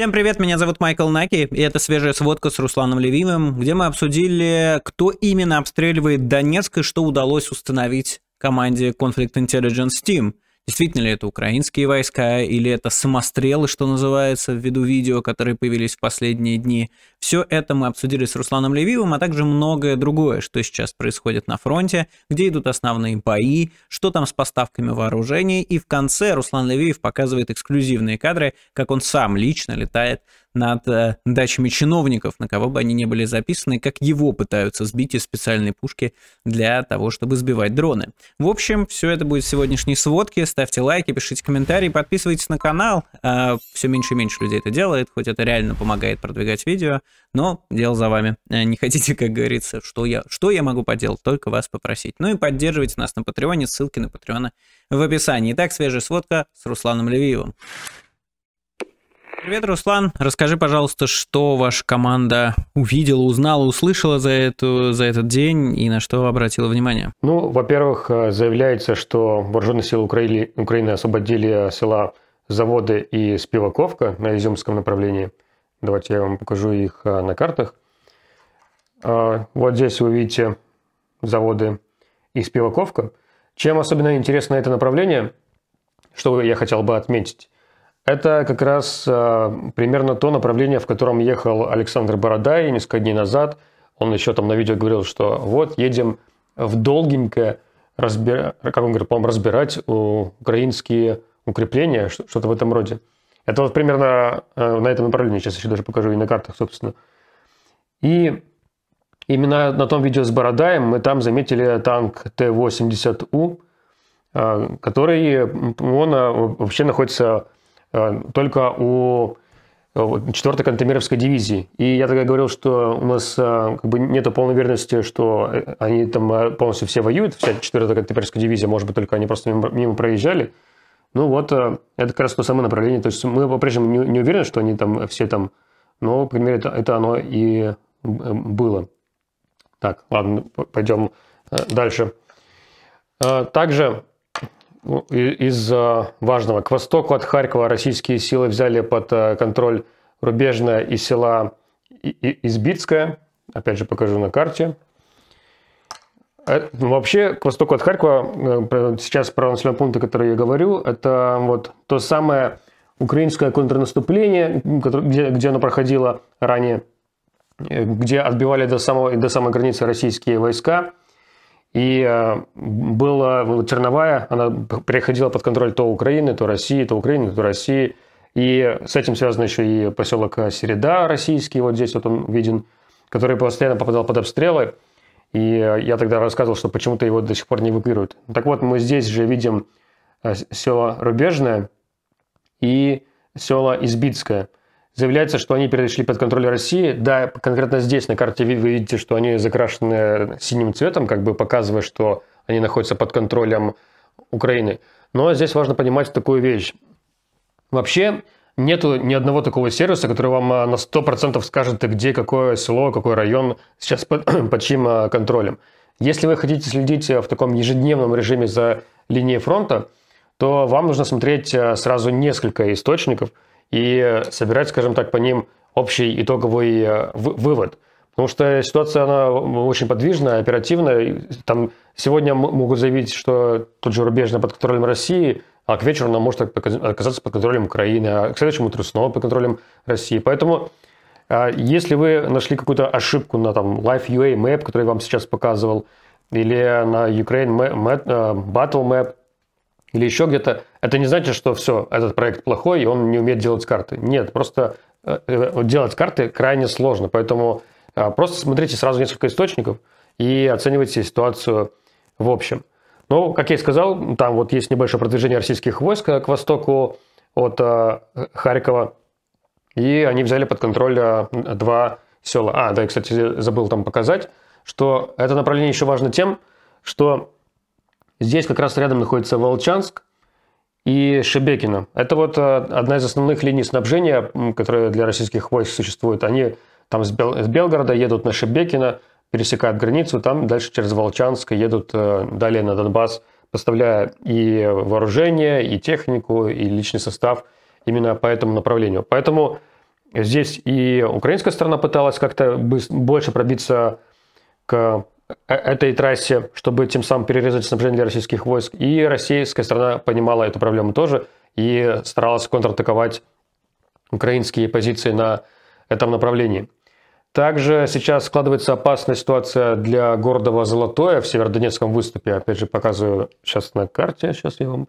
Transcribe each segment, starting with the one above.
Всем привет, меня зовут Майкл Наки, и это свежая сводка с Русланом Левиным, где мы обсудили, кто именно обстреливает Донецк и что удалось установить команде Conflict Intelligence Team – Действительно ли это украинские войска, или это самострелы, что называется, ввиду видео, которые появились в последние дни. Все это мы обсудили с Русланом Левиевым, а также многое другое, что сейчас происходит на фронте, где идут основные бои, что там с поставками вооружений. И в конце Руслан Левиев показывает эксклюзивные кадры, как он сам лично летает над э, дачами чиновников, на кого бы они не были записаны, как его пытаются сбить из специальной пушки для того, чтобы сбивать дроны. В общем, все это будет в сегодняшней сводке. Ставьте лайки, пишите комментарии, подписывайтесь на канал. Э, все меньше и меньше людей это делает, хоть это реально помогает продвигать видео, но дело за вами. Э, не хотите, как говорится, что я, что я могу поделать, только вас попросить. Ну и поддерживайте нас на Патреоне, ссылки на Патреона в описании. Итак, свежая сводка с Русланом Левиевым. Привет, Руслан. Расскажи, пожалуйста, что ваша команда увидела, узнала, услышала за, эту, за этот день и на что обратила внимание? Ну, во-первых, э, заявляется, что вооруженные силы Украины, Украины освободили э, села Заводы и Спиваковка на Изюмском направлении. Давайте я вам покажу их э, на картах. А, вот здесь вы видите заводы и Спиваковка. Чем особенно интересно это направление, что я хотел бы отметить – это как раз э, примерно то направление, в котором ехал Александр Бородай несколько дней назад. Он еще там на видео говорил, что вот едем в долгенькое разбира... как он говорит, по-моему, разбирать украинские укрепления, что-то в этом роде. Это вот примерно э, на этом направлении. Сейчас еще даже покажу и на картах, собственно. И именно на том видео с Бородаем мы там заметили танк Т-80У, э, который он вообще находится Э, только у 4-й э, Кантемировской дивизии. И я тогда говорил, что у нас э, как бы нет полной верности, что они там полностью все воюют, вся 4 Кантемировская дивизия, может быть, только они просто мимо, мимо проезжали. Ну вот, это как раз то самое направление. То есть мы по-прежнему не, не уверены, что они там все там, но, по крайней мере, это, это оно и было. Так, ладно, пойдем дальше. Также ну, из важного. К востоку от Харькова российские силы взяли под э, контроль рубежное и села Избитское. Опять же покажу на карте. Э, ну, вообще, к востоку от Харькова, э, сейчас про населенные пункты, которые я говорю, это вот то самое украинское контрнаступление, где, где оно проходило ранее, где отбивали до, самого, до самой границы российские войска. И э, была Черновая, она переходила под контроль то Украины, то России, то Украины, то России. И с этим связан еще и поселок э, Середа российский, вот здесь вот он виден, который постоянно попадал под обстрелы. И э, я тогда рассказывал, что почему-то его до сих пор не эвакуируют. Так вот, мы здесь же видим село Рубежное и село Избитское – заявляется, что они перешли под контроль России. Да, конкретно здесь на карте вы видите, что они закрашены синим цветом, как бы показывая, что они находятся под контролем Украины. Но здесь важно понимать такую вещь. Вообще, нету ни одного такого сервиса, который вам э, на 100% скажет, где какое село, какой район сейчас под, под чьим э, контролем. Если вы хотите следить э, в таком ежедневном режиме за линией фронта, то вам нужно смотреть сразу несколько источников – и собирать, скажем так, по ним общий итоговый э, вывод. Потому что ситуация, она очень подвижная, оперативная. Там сегодня могут заявить, что тот же рубежный под контролем России, а к вечеру она может оказаться под контролем Украины, а к следующему утру снова под контролем России. Поэтому а, если вы нашли какую-то ошибку на там Life UA Map, который я вам сейчас показывал, или на Ukraine Map, э, Battle Map, или еще где-то, это не значит, что все, этот проект плохой, и он не умеет делать карты. Нет, просто э, э, делать карты крайне сложно. Поэтому а, просто смотрите сразу несколько источников и оценивайте ситуацию в общем. Ну, как я и сказал, там вот есть небольшое продвижение российских войск э, к востоку от Харькова. И они взяли под контроль два села. А, да, я, кстати, забыл там показать, что это направление еще важно тем, что здесь как раз рядом находится Волчанск, и Шебекина. Это вот э, одна из основных линий снабжения, которые для российских войск существуют. Они там с, Бел... с Белгорода едут на Шебекино, пересекают границу, там дальше через Волчанск едут э, далее на Донбасс, поставляя и вооружение, и технику, и личный состав именно по этому направлению. Поэтому здесь и украинская сторона пыталась как-то больше пробиться к Э, этой трассе, чтобы тем самым перерезать снабжение для российских войск. И российская сторона понимала эту проблему тоже и старалась контратаковать украинские позиции на этом направлении. Также сейчас складывается опасная ситуация для города Золотое в Северодонецком выступе. Опять же, показываю сейчас на карте, сейчас я вам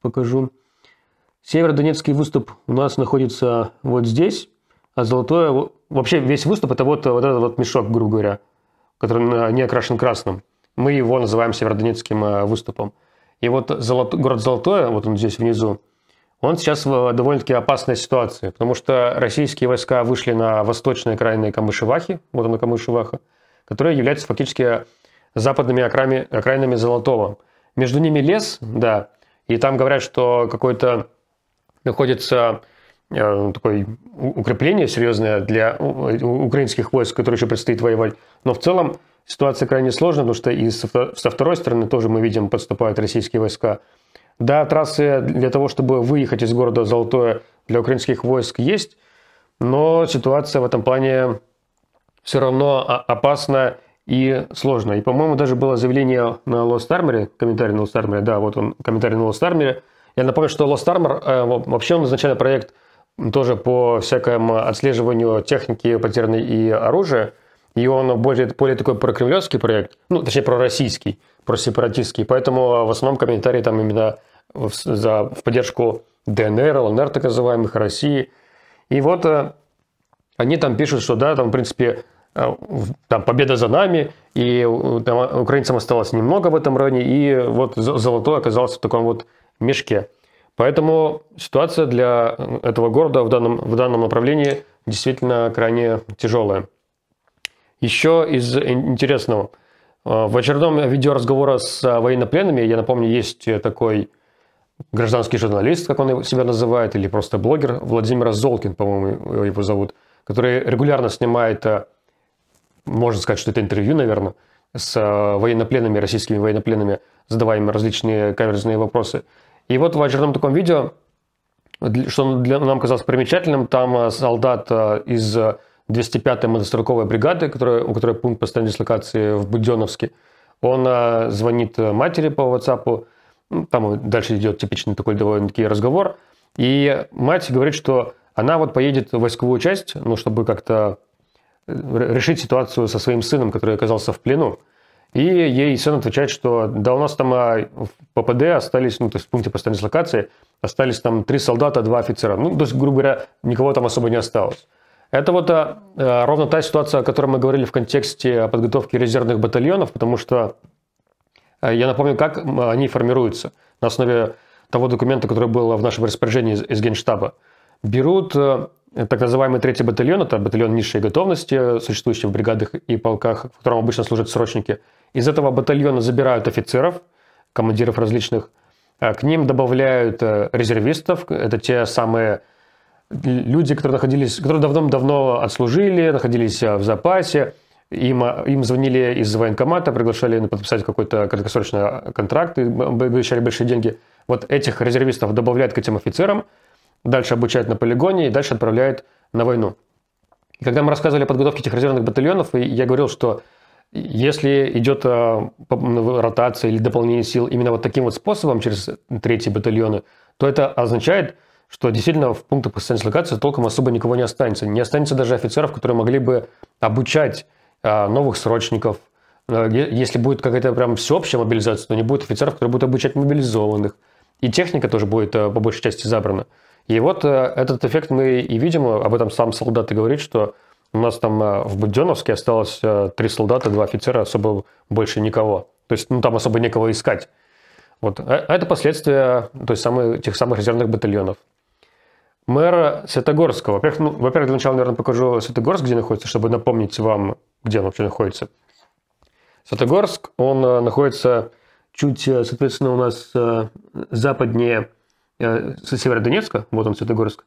покажу. Северодонецкий выступ у нас находится вот здесь, а Золотое... Вообще весь выступ – это вот, вот этот вот мешок, грубо говоря – который не окрашен красным. Мы его называем Северодонецким э, выступом. И вот золот, город Золотое, вот он здесь внизу, он сейчас в э, довольно-таки опасной ситуации, потому что российские войска вышли на восточные окраины Камышевахи, вот она Камышеваха, которая является фактически западными окрами, окраинами Золотого. Между ними лес, да, и там говорят, что какой-то находится Э, ну, такое укрепление серьезное для украинских войск, которые еще предстоит воевать. Но в целом ситуация крайне сложная, потому что и со второй стороны тоже мы видим подступают российские войска. Да, трассы для того, чтобы выехать из города Золотое для украинских войск есть, но ситуация в этом плане все равно опасна и сложно. И, по-моему, даже было заявление на Lost Армере, комментарий на Lost Армере, да, вот он, комментарий на Lost Армере. Я напомню, что Lost Армер, э, вообще он изначально проект – тоже по всякому отслеживанию техники потерянной и оружия. И он более, более такой прокремлевский проект, ну, точнее, пророссийский, просепаратистский. Поэтому в основном комментарии там именно в, за, в поддержку ДНР, ЛНР так называемых, России. И вот э, они там пишут, что да, там, в принципе, э, там победа за нами, и там, а, украинцам осталось немного в этом районе, и вот золото оказалось в таком вот мешке. Поэтому ситуация для э, этого города в данном, в данном направлении действительно крайне тяжелая. Еще из интересного. Э, в очередном видеоразговора с э, военнопленными, я напомню, есть такой гражданский журналист, как он себя называет, или просто блогер, Владимир Золкин, по-моему, его зовут, который регулярно снимает, можно сказать, что это интервью, наверное, с военнопленными, российскими военнопленными, задавая им различные каверзные вопросы. И вот в очередном таком видео, что для, нам казалось примечательным, там э, солдат э, из 205-й э, мотострелковой бригады, которая, у которой пункт постоянной дислокации в Буденновске, он звонит матери по WhatsApp, ну, там дальше идет типичный такой довольно-таки разговор, и мать говорит, что она вот поедет в войсковую часть, ну, чтобы как-то решить ситуацию со своим сыном, который оказался в плену. И ей сын отвечает, что да, у нас там а, в ППД остались, ну, то есть в пункте постоянной дислокации, остались там три солдата, два офицера. Ну, то есть, грубо говоря, никого там особо не осталось. Это вот а, а ровно та ситуация, о которой мы говорили в контексте подготовки резервных батальонов, потому что а, я напомню, как они формируются на основе того документа, который был в нашем распоряжении из, из Генштаба. Берут так называемый третий батальон – это батальон низшей готовности, существующий в бригадах и полках, в котором обычно служат срочники. Из этого батальона забирают офицеров, командиров различных, а к ним добавляют э, резервистов, это те самые люди, которые находились, которые давно-давно отслужили, находились э, в запасе, им, э, им звонили из военкомата, приглашали подписать какой-то краткосрочный контракт и обещали большие деньги. Вот этих резервистов добавляют к этим офицерам – дальше обучают на полигоне и дальше отправляют на войну. И когда мы рассказывали о подготовке технозерных батальонов, я говорил, что если идет э, ну, ротация или дополнение сил именно вот таким вот способом через третьи батальоны, то это означает, что действительно в пунктах постоянной дислокации толком особо никого не останется. Не останется даже офицеров, которые могли бы обучать э, новых срочников. Э, если будет какая-то прям всеобщая мобилизация, то не будет офицеров, которые будут обучать мобилизованных. И техника тоже будет по большей части забрана. И вот э, этот эффект мы и видим, э, об этом сам солдат и говорит, что у нас там э, в Буденновске осталось три солдата, два офицера, особо больше никого. То есть, ну, там особо некого искать. Вот. А это последствия то есть, самые, тех самых резервных батальонов. Мэра Святогорска. Во-первых, ну, во-первых, для начала, наверное, покажу Светогорск, где находится, чтобы напомнить вам, где он вообще находится. Светогорск, он находится чуть, соответственно, у нас западнее с Северодонецка, вот он, Святогорск.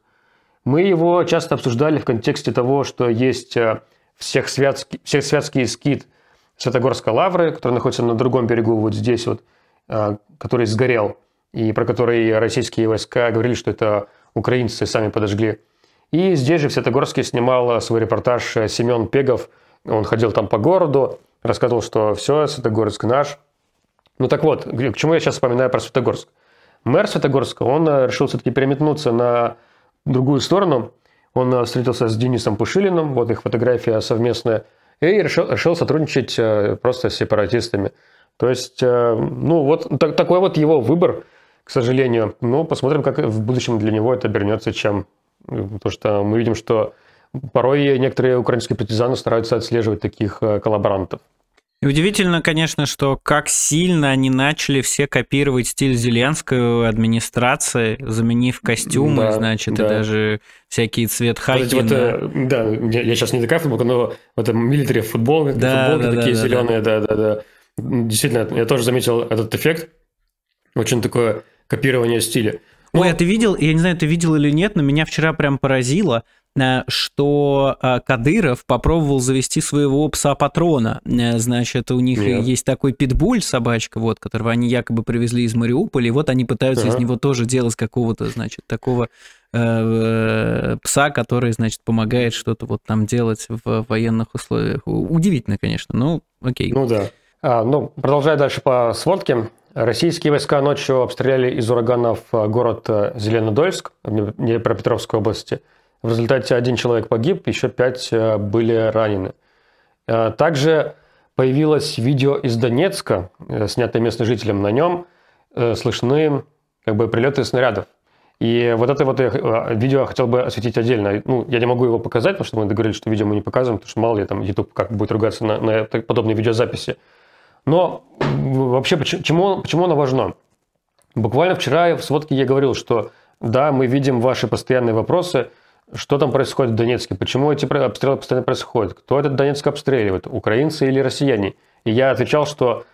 мы его часто обсуждали в контексте того, что есть э, всех святский, всех святский скит Святогорской лавры, который находится на другом берегу, вот здесь вот, э, который сгорел, и про который российские войска говорили, что это украинцы сами подожгли. И здесь же в Святогорске снимал свой репортаж Семен Пегов. Он ходил там по городу, рассказывал, что все, Святогорск наш. Ну так вот, к чему я сейчас вспоминаю про Святогорск? мэр Святогорска, он э, решил все-таки переметнуться на другую сторону. Он э, встретился с Денисом Пушилиным, вот их фотография совместная, и решил, решил сотрудничать э, просто с сепаратистами. То есть, ну вот так, такой вот его выбор, к сожалению. Но ну, посмотрим, как в будущем для него это обернется, чем... Потому что мы видим, что порой некоторые украинские партизаны стараются отслеживать таких коллаборантов. И удивительно, конечно, что как сильно они начали все копировать стиль Зеленской администрации, заменив костюмы, да, значит, да. и даже всякие цвет хаки. Вот, на... Э, да, я, я сейчас не такая футболка, но вот это милитари футболки, да, футболки да, такие да, зеленые, да. да, да, да. Действительно, я тоже заметил этот эффект. Очень такое копирование стиля. Ну, Ой, а ты видел, я не знаю, ты видел или нет, но меня вчера прям поразило. Э, что э, Кадыров попробовал завести своего пса-патрона. Э, значит, у них Нет. есть такой питбуль, собачка, вот, которого они якобы привезли из Мариуполя, и вот они пытаются ага. из него тоже делать какого-то, значит, такого э, пса, который, значит, помогает что-то вот там делать в военных условиях. Удивительно, конечно, Ну, окей. Ну да. А, ну, продолжая дальше по сводке, Российские войска ночью обстреляли из ураганов город Зеленодольск, Днепропетровской области – в результате один человек погиб, еще пять э, были ранены. Э, также появилось видео из Донецка, э, снятое местным жителям. На нем слышны как бы прилеты снарядов. И вот это вот я, видео я хотел бы осветить отдельно. Ну, я не могу его показать, потому что мы договорились, что видео мы не показываем, потому что мало ли там YouTube как будет ругаться на, на подобные видеозаписи. Но вообще, почему, почему оно важно? Буквально вчера в сводке я говорил, что да, мы видим ваши постоянные вопросы, что там происходит в Донецке? Почему эти обстрелы постоянно происходят? Кто этот Донецк обстреливает? Украинцы или россияне? И я отвечал, что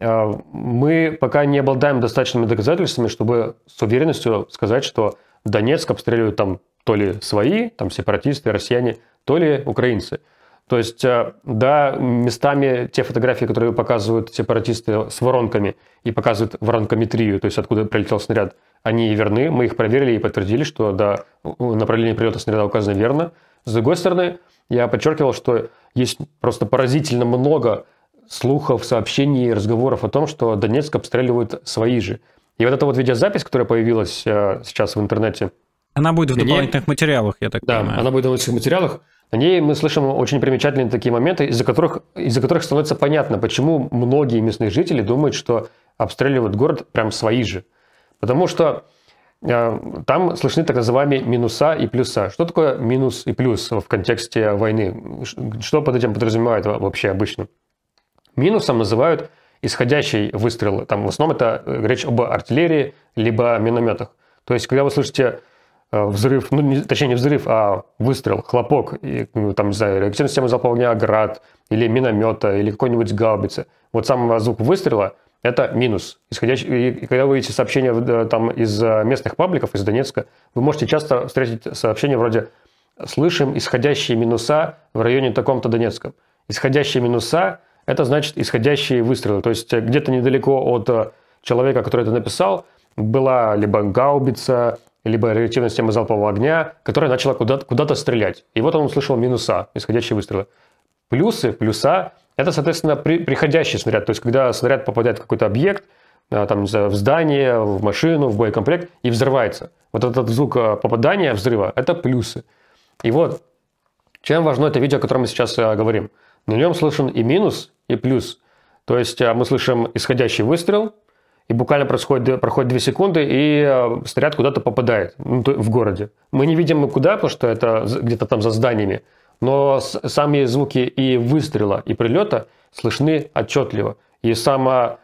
э, мы пока не обладаем достаточными доказательствами, чтобы с уверенностью сказать, что Донецк обстреливают там то ли свои, там сепаратисты, россияне, то ли украинцы. То есть, э, да, местами те фотографии, которые показывают сепаратисты с воронками и показывают воронкометрию, то есть откуда прилетел снаряд, они верны. Мы их проверили и подтвердили, что да, направление прилета снаряда указано верно. С другой стороны, я подчеркивал, что есть просто поразительно много слухов, сообщений, разговоров о том, что Донецк обстреливают свои же. И вот эта вот видеозапись, которая появилась э, сейчас в интернете – она будет в дополнительных ней... материалах, я так да, понимаю. Да, она будет в дополнительных материалах. На ней мы слышим очень примечательные такие моменты, из-за которых, из-за которых становится понятно, почему многие местные жители думают, что обстреливают город прям свои же. Потому что э, там слышны так называемые минуса и плюса. Что такое минус и плюс в контексте войны? Что под этим подразумевают вообще обычно? Минусом называют исходящий выстрел. Там в основном это э, речь об артиллерии либо минометах. То есть, когда вы слышите Э, взрыв, ну, не, точнее, не взрыв, а выстрел, хлопок, и, ну, там, не знаю, реактивная система заполнения огня, град, или миномета, или какой-нибудь гаубицы. Вот сам звук выстрела – это минус. Исходящий, и когда вы видите сообщения э, там, из э, местных пабликов, из Донецка, вы можете часто встретить сообщения вроде «слышим исходящие минуса в районе таком-то Донецком". Исходящие минуса – это значит исходящие выстрелы. То есть где-то недалеко от человека, который это написал, была либо гаубица, либо реактивная система залпового огня, которая начала куда-то куда стрелять. И вот он услышал минуса, исходящие выстрелы. Плюсы, плюса – это, соответственно, при, приходящий снаряд. То есть, когда снаряд попадает в какой-то объект, а, там, не знаю, в здание, в машину, в боекомплект и взрывается. Вот этот звук а, попадания, взрыва – это плюсы. И вот чем важно это видео, о котором мы сейчас а, говорим? На нем слышен и минус, и плюс. То есть мы слышим исходящий выстрел – и буквально происходит, проходит 2 секунды, и э, снаряд куда-то попадает ну, в городе. Мы не видим куда, потому что это где-то там за зданиями. Но сами звуки и выстрела, и прилета слышны отчетливо. И сама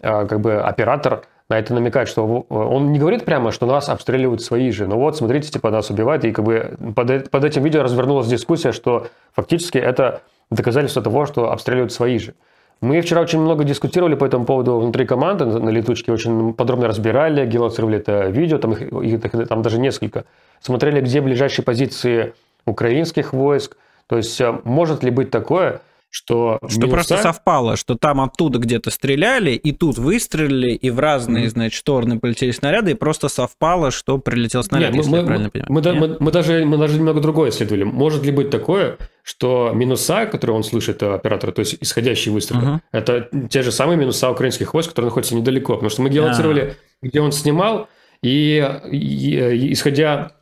э, как бы оператор на это намекает, что э, он не говорит прямо, что нас обстреливают свои же. Но вот, смотрите, типа нас убивают. И как бы под, под этим видео развернулась дискуссия, что фактически это доказательство того, что обстреливают свои же. Мы вчера очень много дискутировали по этому поводу внутри команды, на летучке очень подробно разбирали, генерировали это видео, там, их, их, там даже несколько. Смотрели, где ближайшие позиции украинских войск. То есть э, может ли быть такое, что... Что просто устали. совпало, что там оттуда где-то стреляли, и тут выстрелили, и в разные, mm значит, стороны полетели снаряды, и просто совпало, что прилетел снаряд, Нет, если мы, я правильно мы, понимаю. Мы, Нет? мы, мы, даже, мы даже немного другое исследовали. Может ли быть такое, что минуса, которые он слышит оператора, то есть исходящие выстрелы, uh-huh. это те же самые минуса украинских войск, которые находятся недалеко, потому что мы а. геолоцировали, uh-huh. где он снимал, и, и, и исходя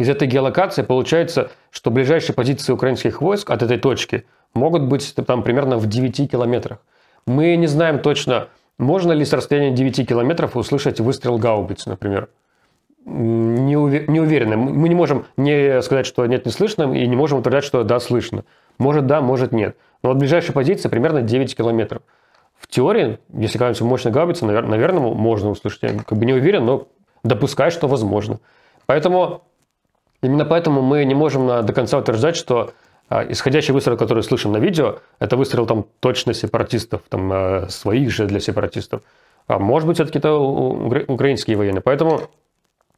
из этой геолокации получается, что ближайшие позиции украинских войск от этой точки могут быть там примерно в 9 километрах. Мы не знаем точно, можно ли с расстояния 9 километров услышать выстрел гаубиц, например. Не, уве- не уверены. Мы не можем не сказать, что нет, не слышно, и не можем утверждать, что да, слышно. Может да, может нет. Но от ближайшей позиции примерно 9 километров. В теории, если какая-нибудь мощная гаубица, навер- наверное, можно услышать. Я как бы не уверен, но допускаю, что возможно. Поэтому Именно поэтому мы не можем а, до конца утверждать, что а, исходящий выстрел, который слышим на видео, это выстрел там точно сепаратистов, там а, своих же для сепаратистов. А может быть, все-таки это украинские военные. Поэтому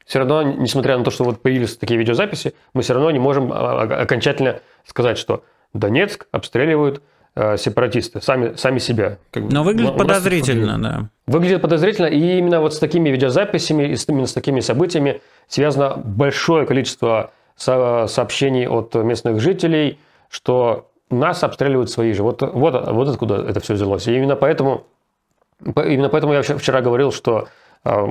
все равно, несмотря на то, что вот появились такие видеозаписи, мы все равно не можем окончательно сказать, что Донецк обстреливают Э, сепаратисты, сами, сами себя. Как Но выглядит подозрительно, да. Выглядит подозрительно, и именно вот с такими видеозаписями, и именно с такими событиями связано большое количество со- сообщений от местных жителей, что нас обстреливают свои же. Вот, вот, вот откуда это все взялось. И именно поэтому, именно поэтому я вчера говорил, что э,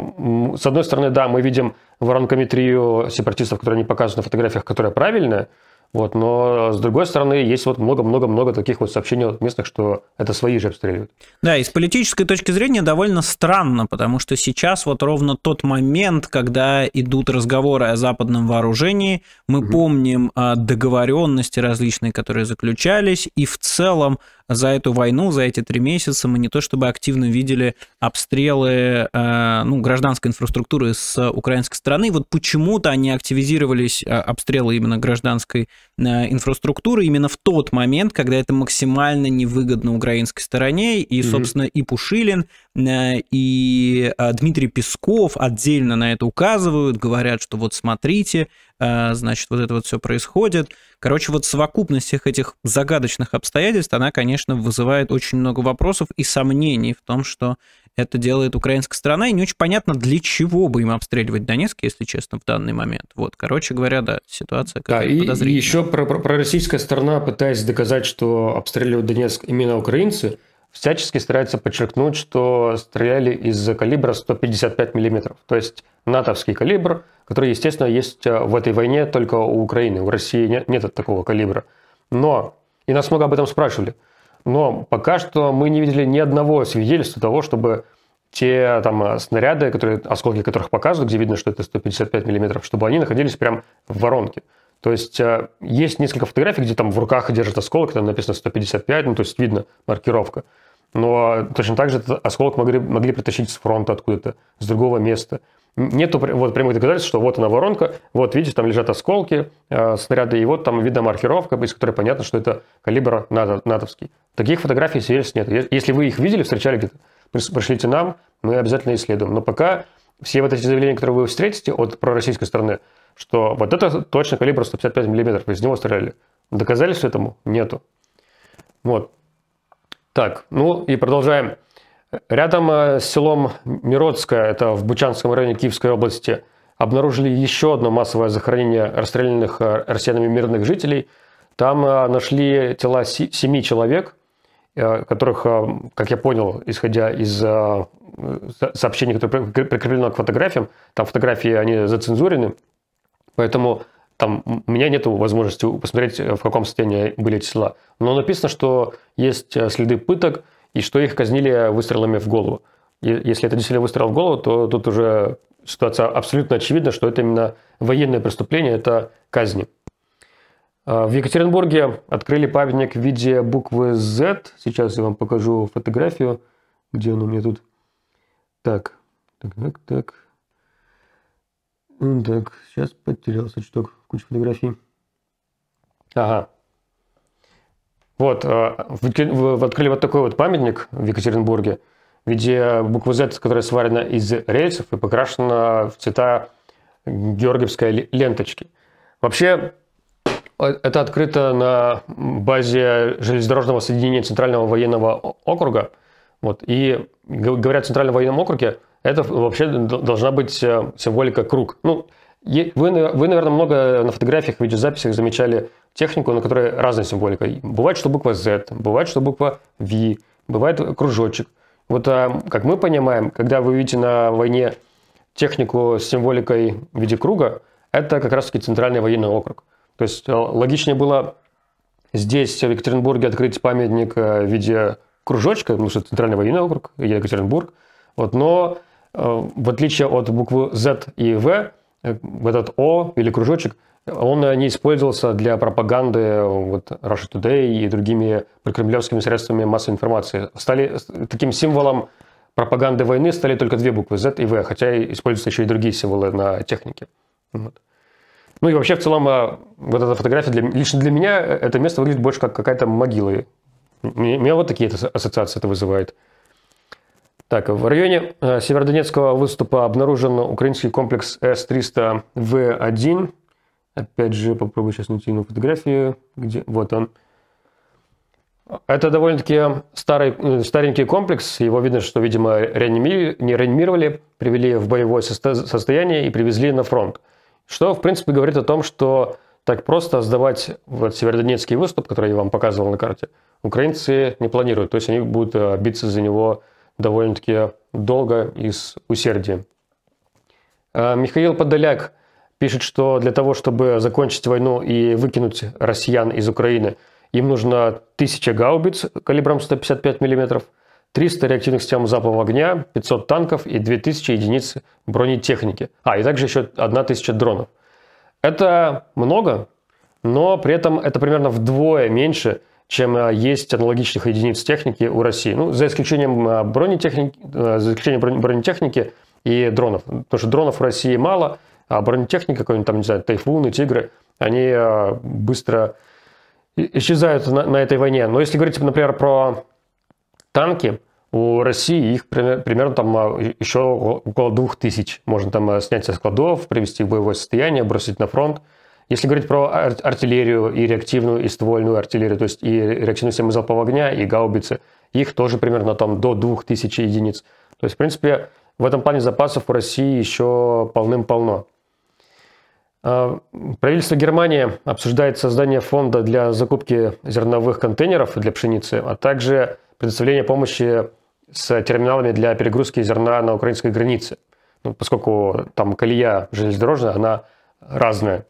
с одной стороны, да, мы видим воронкометрию сепаратистов, которые не показаны на фотографиях, которая правильная, вот, но э, с другой стороны, есть вот много-много-много таких вот сообщений от местных, что это свои же обстреливают. Да, и с политической точки зрения довольно странно, потому что сейчас вот ровно тот момент, когда идут разговоры о западном вооружении, мы угу. помним э, договоренности различные, которые заключались, и в целом за эту войну, за эти три месяца мы не то чтобы активно видели обстрелы э, ну, гражданской инфраструктуры с украинской стороны. Вот почему-то они активизировались, э, обстрелы именно гражданской э, инфраструктуры, именно в тот момент, когда это максимально невыгодно украинской стороне. И, собственно, mm-hmm. и Пушилин, и Дмитрий Песков отдельно на это указывают, говорят, что вот смотрите, а, значит, вот это вот все происходит. Короче, вот совокупность всех этих загадочных обстоятельств, она, конечно, вызывает очень много вопросов и сомнений в том, что это делает украинская страна, и не очень понятно, для чего бы им обстреливать Донецк, если честно, в данный момент. Вот, короче говоря, да, ситуация какая-то да, подозрительная. И еще про, про, про российская сторона, пытаясь доказать, что обстреливают Донецк именно украинцы – всячески старается подчеркнуть, что стреляли из калибра 155 мм, то есть натовский калибр, который, естественно, есть э, в этой войне только у Украины, у России нет, нет такого калибра. Но, и нас много об этом спрашивали, но пока что мы не видели ни одного свидетельства того, чтобы те там э, снаряды, которые, осколки которых показывают, где видно, что это 155 мм, чтобы они находились прям в воронке. То есть э, есть несколько фотографий, где там в руках держит осколок, там написано 155, ну то есть видно маркировка. Но точно так же этот осколок могли, могли притащить с фронта откуда-то, с другого места. Нету вот прямых доказательств, что вот она воронка, вот видите, там лежат осколки, э, снаряды, и вот там видна маркировка, из которой понятно, что это калибр НАТО, натовский. Таких фотографий свидетельств нет. Если вы их видели, встречали где-то, пришлите нам, мы обязательно исследуем. Но пока все вот эти заявления, которые вы встретите от пророссийской стороны, что вот это точно калибр 155 миллиметров из него стреляли. Доказательств этому нету. Вот. Так, ну и продолжаем. Рядом э, с селом Миродское, это в Бучанском районе Киевской области, обнаружили еще одно массовое захоронение расстрелянных э, россиянами мирных жителей. Там э, нашли тела семи человек, которых, как я понял, исходя из сообщений, которые прикреплены к фотографиям, там фотографии, они зацензурены, Поэтому там у меня нет возможности посмотреть, э, в каком состоянии были эти села. Но написано, что есть э, следы пыток и что их казнили выстрелами в голову. И если это действительно выстрел в голову, то тут уже ситуация абсолютно очевидна, что это именно военное преступление, это казни. А, в Екатеринбурге открыли памятник в виде буквы Z. Сейчас я вам покажу фотографию, где он у меня тут. Так, так, так, так. Так, сейчас потерялся чуток в куче фотографий. Ага. Вот, э, вы открыли вот такой вот памятник в Екатеринбурге, где буква Z, которая сварена из рельсов и покрашена в цвета георгиевской ленточки. Вообще, э, это открыто на базе железнодорожного соединения Центрального военного округа – вот. И говорят о Центральном военном округе, это вообще должна быть э, символика круг. Ну, вы, вы, наверное, много на фотографиях, видеозаписях замечали технику, на которой разная символика. Бывает, что буква Z, бывает, что буква V, бывает кружочек. Вот а, как мы понимаем, когда вы видите на войне технику с символикой в виде круга, это как раз-таки Центральный военный округ. То есть э, логичнее было здесь, в Екатеринбурге, открыть памятник э, в виде кружочка, потому что центральный военный округ, Екатеринбург. Вот, но э, в отличие от буквы Z и V, э, этот О или кружочек, он э, не использовался для пропаганды вот, Russia Today и другими прокремлевскими средствами массовой информации. Стали таким символом пропаганды войны стали только две буквы Z и V, хотя используются еще и другие символы на технике. Вот. Ну и вообще в целом вот эта фотография для, лично для меня это место выглядит больше как какая-то могила меня, меня вот такие ассоциации это вызывает. Так, в районе э, Северодонецкого выступа обнаружен украинский комплекс С-300В1. Опять же, попробую сейчас найти на фотографию. Где? Вот он. Это довольно-таки старый, э, старенький комплекс. Его видно, что, видимо, не реанимировали, привели в боевое состояние и привезли на фронт. Что, в принципе, говорит о том, что так просто сдавать вот северодонецкий выступ, который я вам показывал на карте, украинцы не планируют. То есть они будут э, биться за него довольно-таки долго и с усердием. Э, Михаил Подоляк пишет, что для того, чтобы закончить войну и выкинуть россиян из Украины, им нужно 1000 гаубиц калибром 155 мм, 300 реактивных систем залпового огня, 500 танков и 2000 единиц бронетехники. А, и также еще 1000 дронов. Это много, но при этом это примерно вдвое меньше, чем а, есть аналогичных единиц техники у России. Ну, за исключением а, бронетехники, а, за исключением бронетехники и дронов. Потому что дронов в России мало, а бронетехника, какой-нибудь там, не знаю, тайфуны, тигры, они быстро исчезают на, на этой войне. Но если говорить, например, про танки, у России их примерно там еще около двух тысяч. Можно там снять со складов, привести в боевое состояние, бросить на фронт. Если говорить про ар- артиллерию и реактивную, и ствольную артиллерию, то есть и реактивную систему залпового огня, и гаубицы, их тоже примерно там до 2000 единиц. То есть, в принципе, в этом плане запасов у России еще полным-полно. А, правительство Германии обсуждает создание фонда для закупки зерновых контейнеров для пшеницы, а также предоставление помощи с терминалами для перегрузки зерна на украинской границе, ну, поскольку там колея железнодорожная, она разная.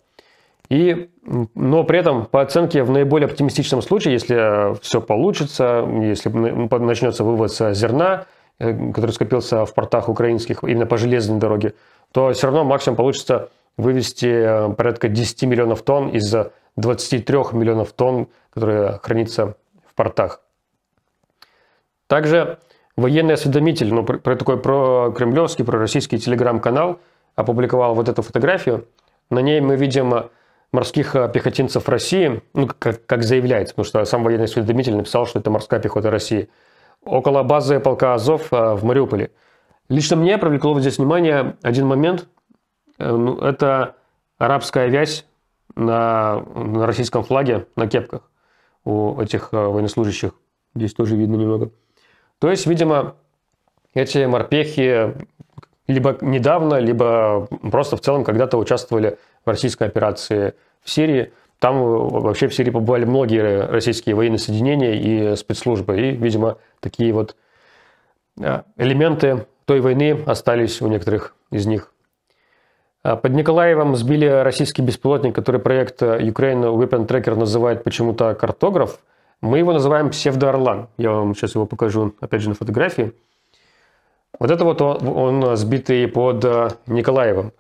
И, но при этом по оценке в наиболее оптимистичном случае, если э, все получится, если начнется вывод э, зерна, э, который скопился в портах украинских именно по железной дороге, то все равно максимум получится вывести порядка 10 миллионов тонн из 23 миллионов тонн, которые хранятся в портах. Также военный осведомитель, ну, про такой про кремлевский, про российский телеграм-канал опубликовал вот эту фотографию. На ней мы видим морских э, пехотинцев России, ну, как, как заявляется, потому что сам военный осведомитель написал, что это морская пехота России, около базы полка Азов э, в Мариуполе. Лично мне привлекло здесь внимание один момент. Э, ну, это арабская вязь на, на российском флаге, на кепках у этих военнослужащих. Здесь тоже видно немного. То есть, видимо, эти морпехи либо недавно, либо просто в целом когда-то участвовали в российской операции в Сирии. Там э, вообще в Сирии побывали многие российские военные соединения и спецслужбы. И, видимо, такие вот э, элементы той войны остались у некоторых из них. А под Николаевым сбили российский беспилотник, который проект э, Ukraine Weapon Tracker называет почему-то «Картограф». Мы его называем «Псевдоорлан». Я вам сейчас его покажу, опять же, на фотографии. Вот это вот он, он сбитый под Николаевым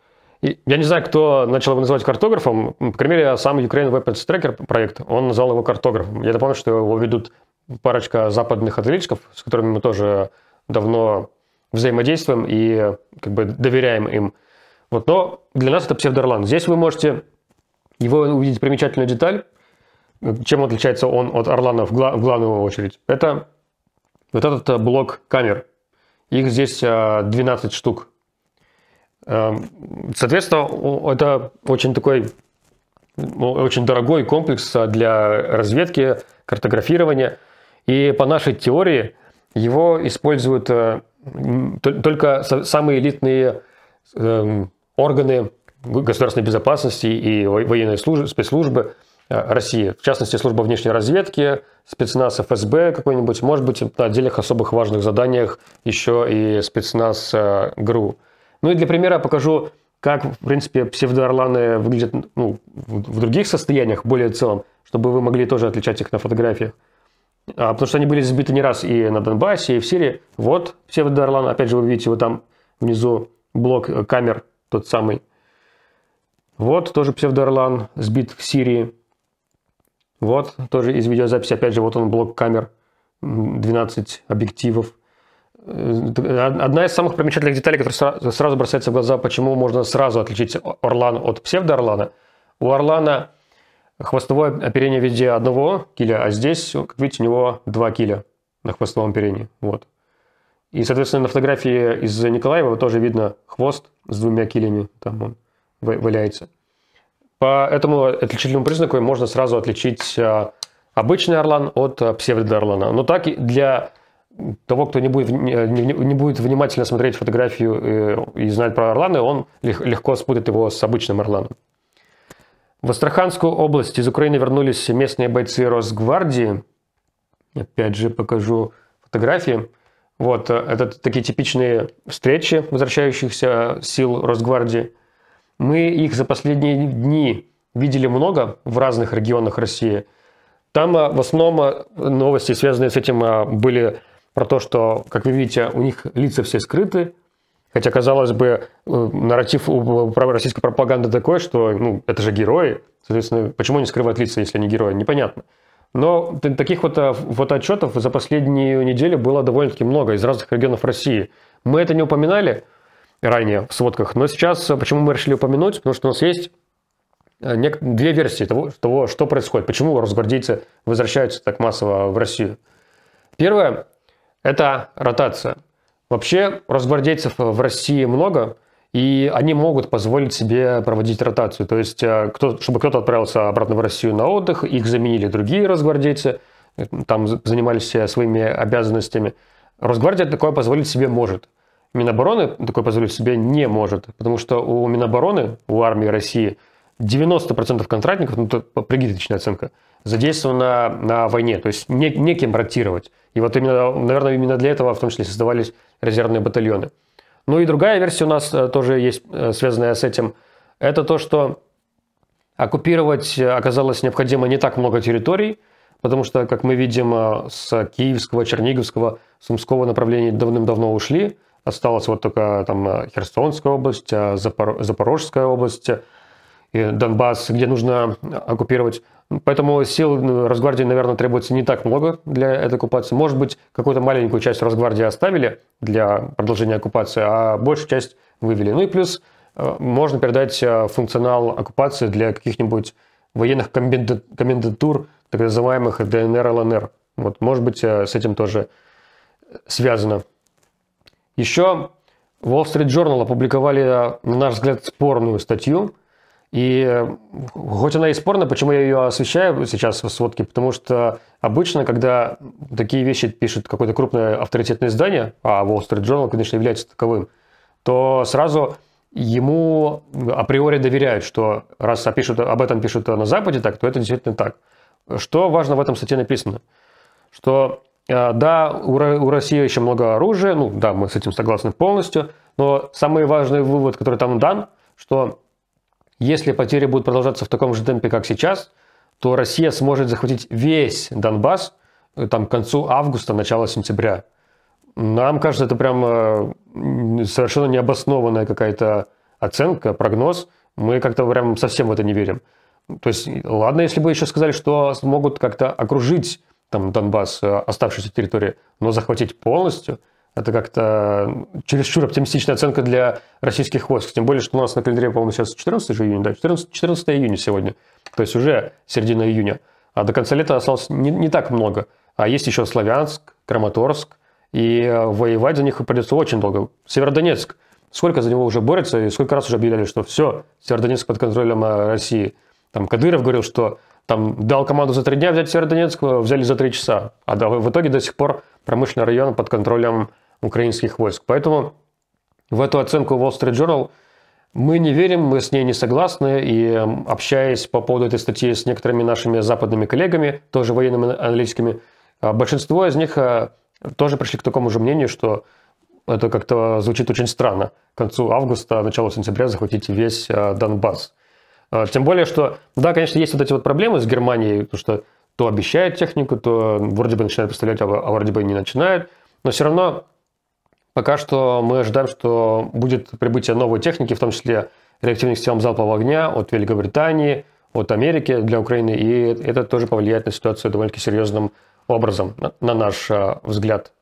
я не знаю, кто начал его называть картографом. По крайней мере, сам Ukraine Weapons Tracker проект, он назвал его картографом. Я напомню, что его ведут парочка западных аналитиков, с которыми мы тоже давно взаимодействуем и как бы доверяем им. Вот, но для нас это псевдорлан. Здесь вы можете его увидеть примечательную деталь, чем отличается он от Орлана в, гла- в главную очередь. Это вот этот э, блок камер. Их здесь 12 э, штук. Эм, соответственно, это очень такой очень дорогой комплекс а, для разведки, картографирования. И по нашей теории его используют э, только самые элитные эм, органы государственной безопасности и военной службы, спецслужбы э, России. В частности, служба внешней разведки, спецназ ФСБ какой-нибудь, может быть, на отдельных особых важных заданиях еще и спецназ э, ГРУ. Ну и для примера покажу, как, в принципе, псевдоорланы выглядят ну, в других состояниях, более целом, чтобы вы могли тоже отличать их на фотографиях. А, потому что они были сбиты не раз и на Донбассе, и в Сирии. Вот псевдоорлан, опять же, вы видите, вот там внизу блок э, камер тот самый. Вот тоже псевдоорлан сбит в Сирии. Вот тоже из видеозаписи, опять же, вот он блок камер, 12 объективов. Э, одна из самых примечательных деталей, которая сразу бросается в глаза, почему можно сразу отличить орлан от псевдоорлана. У орлана хвостовое оперение в виде одного киля, а здесь, как видите, у него два киля на хвостовом оперении. Вот. И, соответственно, на фотографии из Николаева тоже видно хвост с двумя килями, там он валяется. По этому отличительному признаку можно сразу отличить а, обычный орлан от а, псевдоорлана. Но так для того, кто не будет, не будет внимательно смотреть фотографию э, и знать про орлана, он легко спутает его с обычным орланом. В Астраханскую область из Украины вернулись местные бойцы Росгвардии. Опять же покажу фотографии. Вот, э, это такие типичные встречи возвращающихся сил Росгвардии. Мы их за последние дни видели много в разных регионах России. Там э, в основном новости, связанные с этим, были про то, что, как вы видите, у них лица все скрыты, Хотя, казалось бы, э, нарратив э, российской пропаганды такой, что ну, это же герои, соответственно, почему они скрывают лица, если они герои, непонятно. Но таких вот фотоотчетов э, за последнюю неделю было довольно-таки много из разных регионов России. Мы это не упоминали ранее в сводках, но сейчас почему мы решили упомянуть, потому что у нас есть две версии того, того что происходит, почему росгвардейцы возвращаются так массово в Россию. Первое, это ротация. Вообще, разгвардейцев в России много, и они могут позволить себе проводить ротацию. То есть, э, кто, чтобы кто-то отправился обратно в Россию на отдых, их заменили другие разгвардейцы, э, там занимались э, своими обязанностями. Росгвардия такое позволить себе может. Минобороны такое позволить себе не может, потому что у Минобороны, у армии России 90% контрактников, ну, это пригидочная оценка – задействована на войне, то есть не, неким ротировать. И вот именно, наверное, именно для этого в том числе создавались резервные батальоны. Ну и другая версия у нас э, тоже есть, э, связанная с этим. Это то, что оккупировать э, оказалось необходимо не так много территорий, потому что, как мы видим, с киевского, черниговского, сумского направления давным-давно ушли. Осталась вот только там Херсонская область, Запорожская область, и Донбасс, где нужно оккупировать. Поэтому сил ну, Росгвардии, наверное, требуется не так много для этой оккупации. Может быть, какую-то маленькую часть Росгвардии оставили для продолжения оккупации, а большую часть вывели. Ну и плюс э, можно передать э, функционал оккупации для каких-нибудь военных комендатур, так называемых ДНР, ЛНР. Вот, может быть, э, с этим тоже связано. Еще Wall Street Journal опубликовали, на наш взгляд, спорную статью – и э, хоть она и спорна, почему я ее освещаю сейчас в сводке, потому что обычно, когда такие вещи пишет какое-то крупное авторитетное издание, а Wall Street Journal, конечно, является таковым, то сразу ему априори доверяют, что раз опишут, об этом пишут на Западе так, то это действительно так. Что важно в этом статье написано? Что э, да, у России еще много оружия, ну да, мы с этим согласны полностью, но самый важный вывод, который там дан, что если потери будут продолжаться в таком же темпе, как сейчас, то Россия сможет захватить весь Донбасс э, там, к концу августа, начало сентября. Нам кажется, это прям э, совершенно необоснованная какая-то оценка, прогноз. Мы как-то прям совсем в это не верим. То есть, ладно, если бы еще сказали, что смогут как-то окружить там Донбасс, э, оставшуюся территорию, но захватить полностью – это как-то чересчур оптимистичная оценка для российских войск. Тем более, что у нас на календаре, по-моему, сейчас 14 же июня, да, 14, 14 июня сегодня. То есть уже середина июня. А до конца лета осталось не, не так много. А есть еще Славянск, Краматорск. И э, воевать за них придется очень долго. Северодонецк. Сколько за него уже борется, и сколько раз уже объявляли, что все, Северодонецк под контролем э, России. Там Кадыров говорил, что там дал команду за три дня взять Северодонецк, э, взяли за три часа. А в итоге до сих пор промышленный район под контролем украинских войск. Поэтому в эту оценку Wall Street Journal мы не верим, мы с ней не согласны, и общаясь по поводу этой статьи с некоторыми нашими западными коллегами, тоже военными аналитиками, а, большинство из них а, тоже пришли к такому же мнению, что это как-то звучит очень странно. К концу августа, началу сентября захватить весь а, Донбасс. Тем более, что, да, конечно, есть вот эти вот проблемы с Германией, потому что то обещает технику, то вроде бы начинает поставлять, а вроде бы не начинает. Но все равно Пока что мы ожидаем, что будет прибытие новой техники, в том числе реактивных систем залпового огня от Великобритании, от Америки для Украины, и это тоже повлияет на ситуацию довольно-таки серьезным образом, на наш э, взгляд.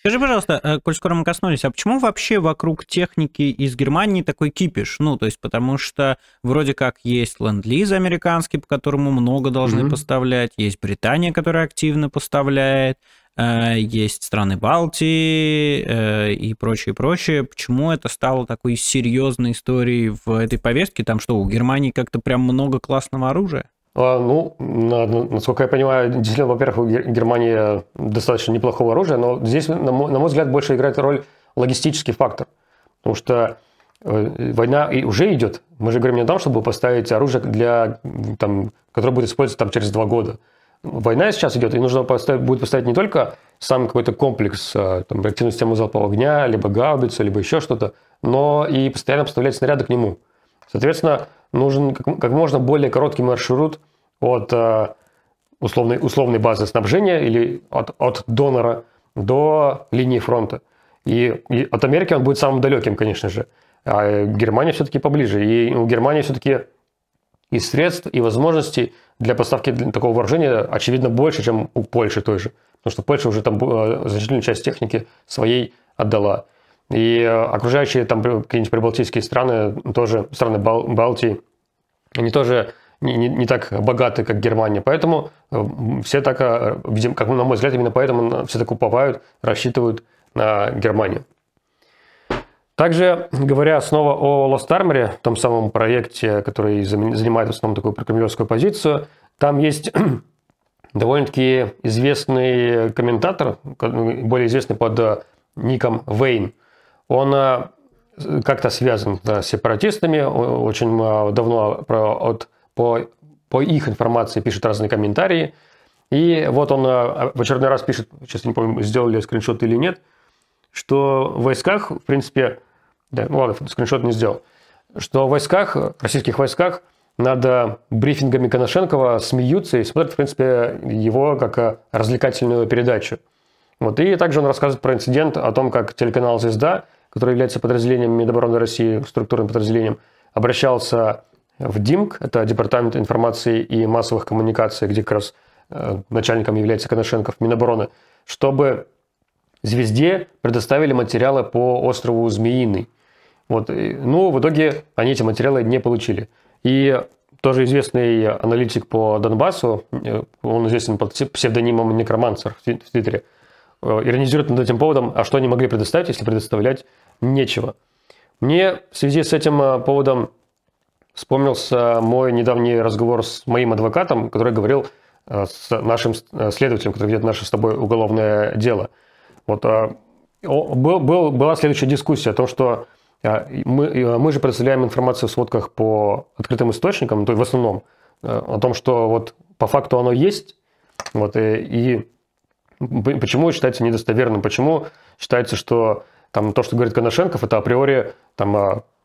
Скажи, пожалуйста, э, коль скоро мы коснулись, а почему вообще вокруг техники из Германии такой кипиш? Ну, то есть, потому что вроде как есть ленд-лиз американский, по которому много должны mm-hmm. поставлять, есть Британия, которая активно поставляет, Э, есть страны Балтии э, и прочее, прочее. Почему это стало такой серьезной историей в этой повестке? Там что, у Германии как-то прям много классного оружия? А, ну, насколько я понимаю, действительно, во-первых, у Германии достаточно неплохого оружия, но здесь, на мой взгляд, больше играет роль логистический фактор. Потому что э, война и уже идет. Мы же говорим не о том, чтобы поставить оружие, для, там, которое будет использоваться там, через два года война сейчас идет, и нужно поставить, будет поставить не только сам какой-то комплекс, э, там, реактивную систему залпового огня, либо гаубицу, либо еще что-то, но и постоянно поставлять снаряды к нему. Соответственно, нужен как, как можно более короткий маршрут от э, условной, условной базы снабжения или от, от донора до линии фронта. И, и от Америки он будет самым далеким, конечно же. А э, Германия все-таки поближе. И у Германии все-таки и средств, и возможностей для поставки такого вооружения, очевидно, больше, чем у Польши той же. Потому что Польша уже там э, значительную часть техники своей отдала. И э, окружающие там какие-нибудь прибалтийские страны, тоже страны Бал- Балтии, они тоже не, не, не так богаты, как Германия. Поэтому э, все так, как на мой взгляд, именно поэтому все так уповают, рассчитывают на Германию. Также, говоря снова о Lost Armor, том самом проекте, который занимает в основном такую прокремлевскую позицию, там есть довольно-таки известный комментатор, более известный под э, ником Вейн. Он э, как-то связан да, с сепаратистами, очень э, давно про, от, по, по их информации пишет разные комментарии. И вот он в очередной раз пишет, сейчас не помню, сделали скриншот или нет, что в войсках, в принципе, да, ну ладно, скриншот не сделал, что в войсках, российских войсках, над э, брифингами Коношенкова смеются и смотрят, в принципе, его как э, развлекательную передачу. Вот. И также он рассказывает про инцидент о том, как телеканал «Звезда», который является подразделением Минобороны России, структурным подразделением, обращался в ДИМК, это Департамент информации и массовых коммуникаций, где как раз э, начальником является Коношенков Минобороны, чтобы «Звезде» предоставили материалы по острову Змеиный. Вот. Но ну, в итоге они эти материалы не получили. И тоже известный аналитик по Донбассу, э, он известен под псевдонимом Некромансер в Твиттере, э, иронизирует над этим поводом, а что они могли предоставить, если предоставлять нечего. Мне в связи с этим э, поводом вспомнился мой недавний разговор с моим адвокатом, который говорил с нашим следователем, который ведет наше с тобой уголовное дело. Вот был, был, была следующая дискуссия о том, что а, мы, а, мы же предоставляем информацию в сводках по открытым источникам, то есть в основном, э, о том, что вот по факту оно есть, вот, э, и, и почему считается недостоверным, почему считается, что там то, что говорит Коношенков, это априори там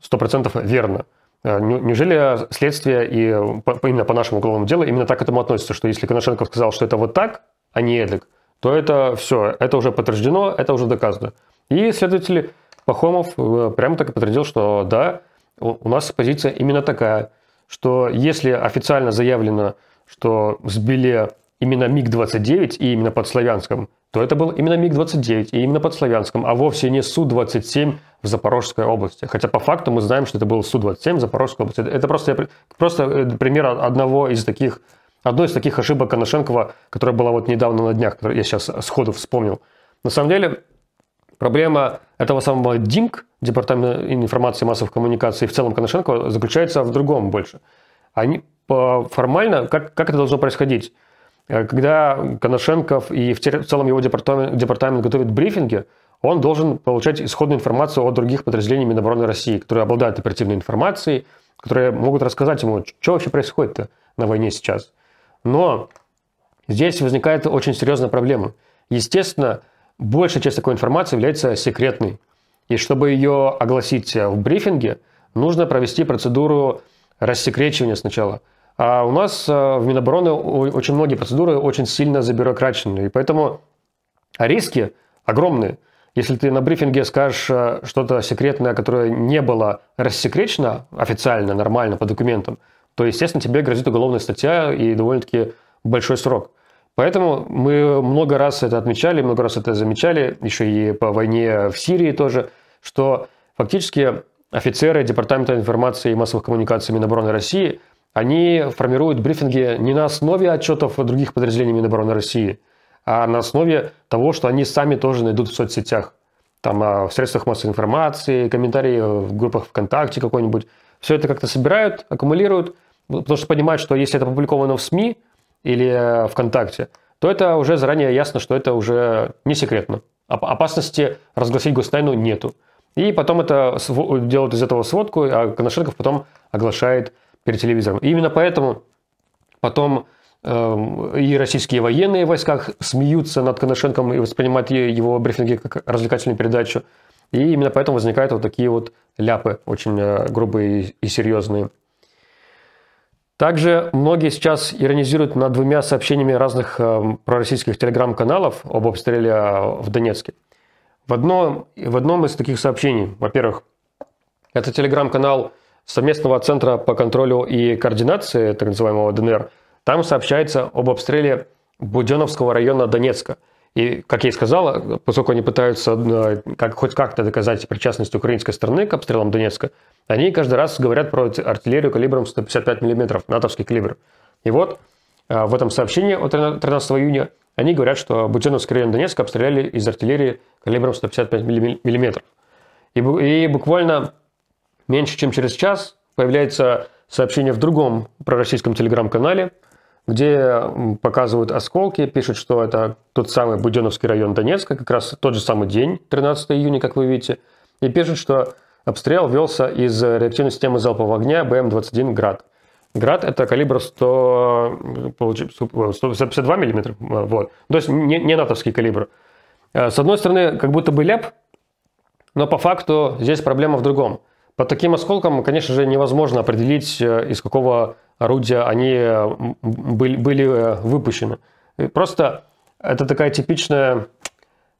100% а, верно. Неужели следствие и именно по нашему уголовному делу именно так к этому относится, что если Коношенков сказал, что это вот так, а не эдак, то это все, это уже подтверждено, это уже доказано. И следователи Пахомов э, прямо так и подтвердил, что да, у нас позиция именно такая, что если официально заявлено, что сбили именно МиГ-29 и именно под Славянском, то это был именно МиГ-29 и именно под Славянском, а вовсе не Су-27 в Запорожской области. Хотя по факту мы знаем, что это был Су-27 в Запорожской области. Это просто, просто э, пример одного из таких, одной из таких ошибок Коношенкова, которая была вот недавно на днях, которую я сейчас сходу вспомнил. На самом деле, Проблема этого самого ДИМК, Департамента информации и массовых коммуникаций, в целом Коношенко, заключается в другом больше. Они э, формально, как, как это должно происходить? Э, когда Коношенков и в целом его департамент, департамент готовит брифинги, он должен получать исходную информацию от других подразделений Минобороны России, которые обладают оперативной информацией, которые могут рассказать ему, что вообще происходит на войне сейчас. Но здесь возникает очень серьезная проблема. Естественно, большая часть такой информации является секретной. И чтобы ее огласить в брифинге, нужно провести процедуру рассекречивания сначала. А у нас э, в Минобороны очень многие процедуры очень сильно забюрократичены, и поэтому риски огромные. Если ты на брифинге скажешь э, что-то секретное, которое не было рассекречено официально, нормально, по документам, то, естественно, тебе грозит уголовная статья и довольно-таки большой срок – Поэтому мы много раз это отмечали, много раз это замечали, еще и по войне в Сирии тоже, что фактически офицеры Департамента информации и массовых коммуникаций Минобороны России, они формируют брифинги не на основе отчетов других подразделений Минобороны России, а на основе того, что они сами тоже найдут в соцсетях. Там а, в средствах массовой информации, комментарии в группах ВКонтакте какой-нибудь. Все это как-то собирают, аккумулируют, ну, потому что понимают, что если это опубликовано в СМИ, или э, ВКонтакте, то это уже заранее ясно, что это уже не секретно. Опасности разгласить гостайну нету. И потом это делают из этого сводку, а Коношенков потом оглашает перед телевизором. И именно поэтому потом эм, и российские военные в войсках смеются над Коношенком и воспринимают его брифинги как развлекательную передачу. И именно поэтому возникают вот такие вот ляпы, очень э, грубые и серьезные. Также многие сейчас иронизируют над двумя сообщениями разных э, пророссийских телеграм-каналов об обстреле э, в Донецке. В, одно, в одном из таких сообщений, во-первых, это телеграм-канал совместного центра по контролю и координации так называемого ДНР. Там сообщается об обстреле Буденовского района Донецка. И, как я и сказала, поскольку они пытаются э, как, хоть как-то доказать причастность украинской страны к обстрелам Донецка, они каждый раз говорят про артиллерию калибром 155 мм, натовский калибр. И вот э, в этом сообщении от 13 июня они говорят, что Буденновский район Донецка обстреляли из артиллерии калибром 155 мм. И, и буквально меньше чем через час появляется сообщение в другом пророссийском телеграм-канале – где показывают осколки, пишут, что это тот самый Буденовский район Донецка, как раз тот же самый день, 13 июня, как вы видите, и пишут, что обстрел велся из реактивной системы залпового огня БМ-21 «Град». Град это калибр 100, 152 мм, вот. то есть не, не натовский калибр. Э, с одной стороны, как будто бы ляп, но по факту здесь проблема в другом – по таким осколкам, конечно же, невозможно определить, э, из какого орудия они э, были, были э, выпущены. Просто это такая типичная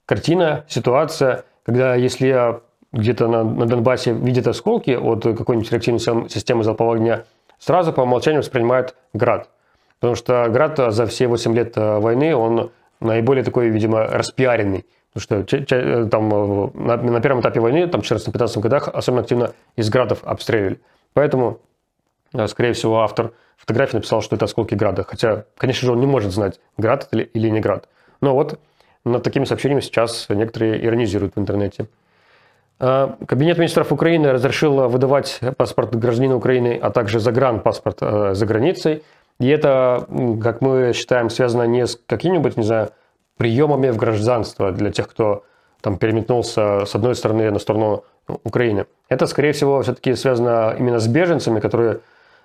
картина, ситуация, когда если где-то на, на Донбассе видят осколки от какой-нибудь реактивной системы залпового огня, сразу по умолчанию воспринимают град. Потому что град за все 8 лет войны, он наиболее такой, видимо, распиаренный. Потому ну что э, там, э, на, на первом этапе войны, там, в 14-15 годах, особенно активно из градов обстреливали. Поэтому, э, скорее всего, автор фотографии написал, что это осколки града. Хотя, конечно же, он не может знать, град или или не град. Но вот над такими сообщениями сейчас некоторые иронизируют в интернете. Кабинет министров Украины разрешил выдавать паспорт гражданина Украины, а также загранпаспорт за границей. И это, как мы считаем, связано не с каким-нибудь, не знаю, приемами в гражданство для тех, кто там переметнулся с одной стороны на сторону ну, Украины. Это, скорее всего, все-таки связано именно с беженцами, которые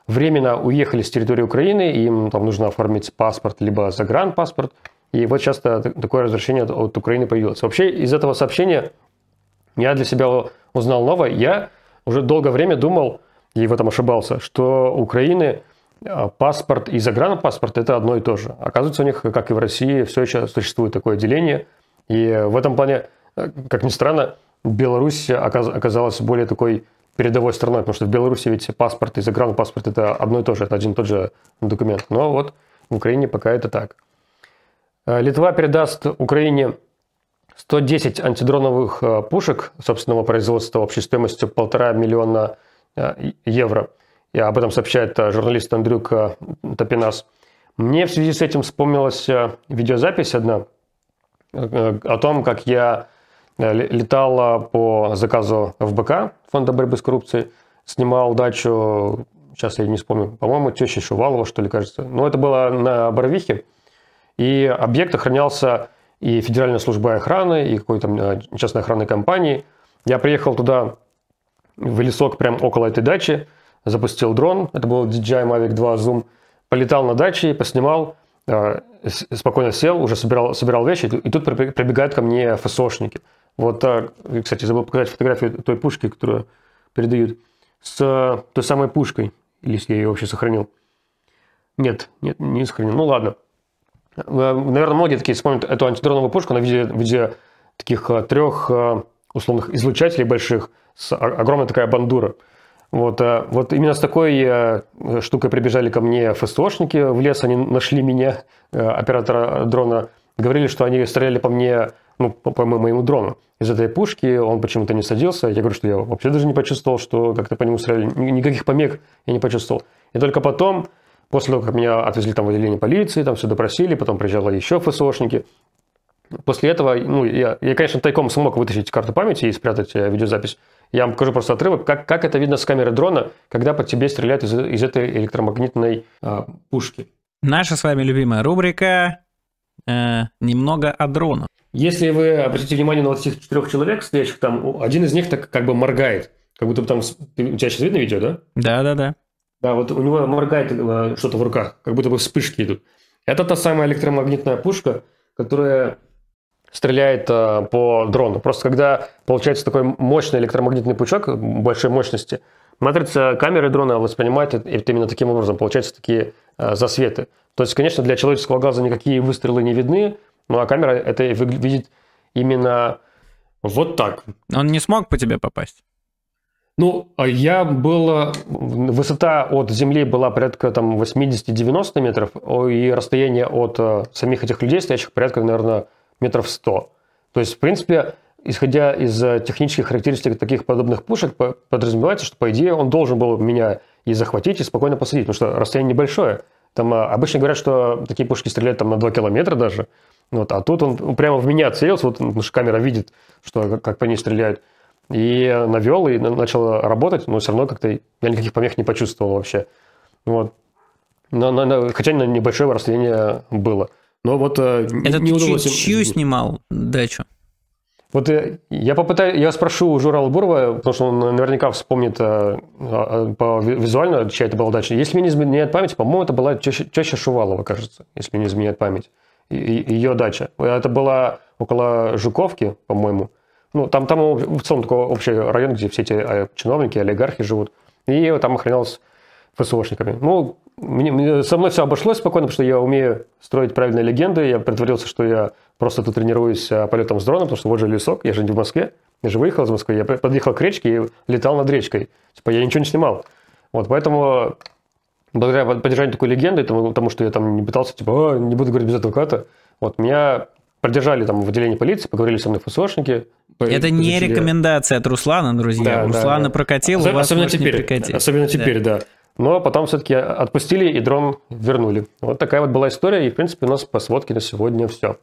временно уехали с территории Украины, и им там нужно оформить паспорт, либо загранпаспорт. И вот часто такое разрешение от, Украины появилось. Вообще из этого сообщения я для себя узнал новое. Я уже долгое время думал, и в этом ошибался, что у Украины а, паспорт и загранпаспорт – это одно и то же. Оказывается, у них, как и в России, все еще существует такое деление. И в этом плане, э, как ни странно, Беларусь оказалась более такой передовой страной, потому что в Беларуси ведь паспорт и загранпаспорт – это одно и то же, это один и тот же документ. Но вот в Украине пока это так. Э, Литва передаст Украине 110 антидроновых э, пушек собственного производства общей стоимостью полтора миллиона евро – я об этом сообщает э, журналист Андрюк э, Топинас. Мне в связи с этим вспомнилась э, видеозапись одна о том, как я летал по заказу ФБК, Фонда борьбы с коррупцией, снимал дачу, сейчас я не вспомню, по-моему, теща Шувалова, что ли, кажется. Но это было на Боровихе. И объект охранялся и Федеральной службой охраны, и какой-то частной охранной компании. Я приехал туда в лесок прямо около этой дачи – запустил дрон, это был DJI Mavic 2 Zoom, полетал на даче, поснимал, э, спокойно сел, уже собирал, собирал вещи, и тут прибегают ко мне ФСОшники. Вот, так, э, кстати, забыл показать фотографию той пушки, которую передают, с э, той самой пушкой, или я ее вообще сохранил. Нет, нет, не сохранил. Ну ладно. Наверное, многие такие вспомнят эту антидроновую пушку, на виде, виде таких трех условных излучателей больших, с огромной такая бандура – вот, э, вот именно с такой э, штукой прибежали ко мне ФСОшники в лес, они нашли меня, э, оператора дрона, говорили, что они стреляли по мне, ну, по, моему дрону. Из этой пушки он почему-то не садился. Я говорю, что я вообще даже не почувствовал, что как-то по нему стреляли. Никаких помех я не почувствовал. И только потом, после того, как меня отвезли там в отделение полиции, там все допросили, потом приезжали еще ФСОшники, После этого, ну, я, я, конечно, тайком смог вытащить карту памяти и спрятать э, видеозапись. Я вам покажу просто отрывок, как, как это видно с камеры дрона, когда по тебе стреляют из, из этой электромагнитной э, пушки. Наша с вами любимая рубрика э, «Немного о дронах. Если вы обратите внимание на вот этих четырех человек, стоящих там, один из них так как бы моргает. Как будто бы там... У тебя сейчас видно видео, да? Да-да-да. Да, вот у него моргает э, что-то в руках, как будто бы вспышки идут. Это та самая электромагнитная пушка, которая стреляет э, по дрону. Просто когда получается такой мощный электромагнитный пучок большой мощности, матрица камеры дрона воспринимает это именно таким образом. Получаются такие э, засветы. То есть, конечно, для человеческого глаза никакие выстрелы не видны, ну а камера это видит именно вот так. Он не смог по тебе попасть? Ну, а я был... Э, высота от земли была порядка там 80-90 метров, и расстояние от э, самих этих людей, стоящих, порядка, наверное, метров 100. То есть, в принципе, исходя из э, технических характеристик таких подобных пушек, подразумевается, что, по идее, он должен был меня и захватить, и спокойно посадить, потому что расстояние небольшое. Там э, обычно говорят, что такие пушки стреляют там на 2 километра даже, вот, а тут он прямо в меня целился, вот потому что камера видит, что э, как по ней стреляют, и навел, и начал работать, но все равно как-то я никаких помех не почувствовал вообще. Вот. Но, но, но, хотя на небольшое расстояние было. Но вот э, Это не ты удалось... Чью, чью снимал дачу? Вот э, я попытаюсь, я спрошу у Жора Албурова, потому что он наверняка вспомнит э, а, а, по, визуально, чья это была дача. Если мне не изменяет память, по-моему, это была чаще Шувалова, кажется, если мне не изменяет память. И, и, ее дача. Это была около Жуковки, по-моему. Ну, там, там в целом такой общий район, где все эти чиновники, олигархи живут. И там охранялась ПСОшниками. Ну, мне, мне, со мной все обошлось спокойно, потому что я умею строить правильные легенды. Я притворился, что я просто тут тренируюсь а, полетом с дроном, потому что вот же лесок, я же не в Москве. Я же выехал из Москвы, я подъехал к речке и летал над речкой. Типа я ничего не снимал. Вот, поэтому благодаря поддержанию такой легенды, тому, тому что я там не пытался, типа, не буду говорить без адвоката. вот меня продержали там в отделении полиции, поговорили со мной ФСОшники. Это по, не рекомендация от Руслана, друзья. Да, Руслана да, да. прокатил, у вас особенно теперь, не прокатил. Особенно теперь, да. да. Но потом все-таки отпустили и дрон вернули. Вот такая вот была история. И, в принципе, у нас по сводке на сегодня все.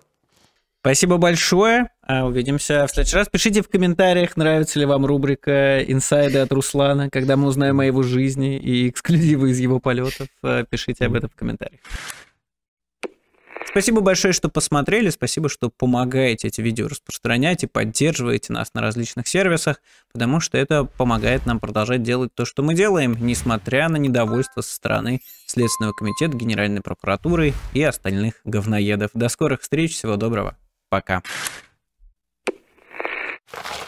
Спасибо большое. А, увидимся в следующий раз. Пишите в комментариях, нравится ли вам рубрика «Инсайды от Руслана», когда мы узнаем о его жизни и эксклюзивы из его полетов. А, пишите об этом в комментариях. Спасибо большое, что посмотрели. Спасибо, что помогаете эти видео распространять и поддерживаете нас на различных сервисах, потому что это помогает нам продолжать делать то, что мы делаем, несмотря на недовольство со стороны Следственного комитета, Генеральной прокуратуры и остальных говноедов. До скорых встреч. Всего доброго. Пока. you